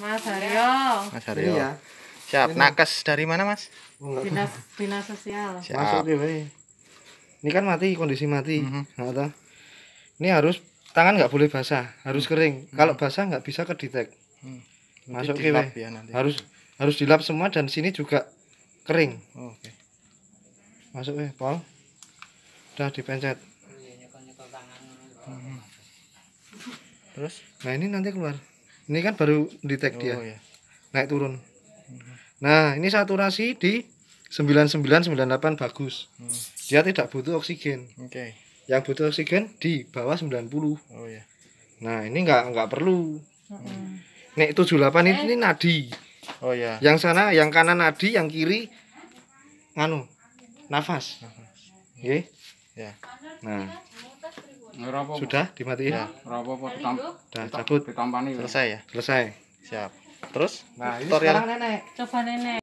Mas iya. Aryo, Mas Aryo, Iya. Siap. Ini. Iya. Nakes dari mana, Mas? Oh, dinas Dinas Sosial. Siap. Masuk ya, Ini kan mati kondisi mati. Mm -hmm. ini harus tangan nggak boleh basah, harus mhm. kering. Mm -hmm. Kalau basah nggak bisa kedetek. Mm. Masuk ke ya, Harus harus dilap semua dan sini juga kering. Oh, Oke. Okay. Masuk ya, Paul. Udah dipencet. Mhm. Terus? Nah, ini nanti keluar ini kan baru detect oh, dia iya. naik turun nah ini saturasi di 9998 bagus hmm. dia tidak butuh oksigen okay. yang butuh oksigen di bawah 90 oh, iya. nah ini enggak nggak perlu hmm. nek 78 ini, eh. ini nadi oh ya. yang sana yang kanan nadi yang kiri nganu nafas, nafas. Okay ya nah, nah. sudah dimatiin ya. sudah cabut ya. selesai ya selesai siap terus nah, sekarang nenek coba nenek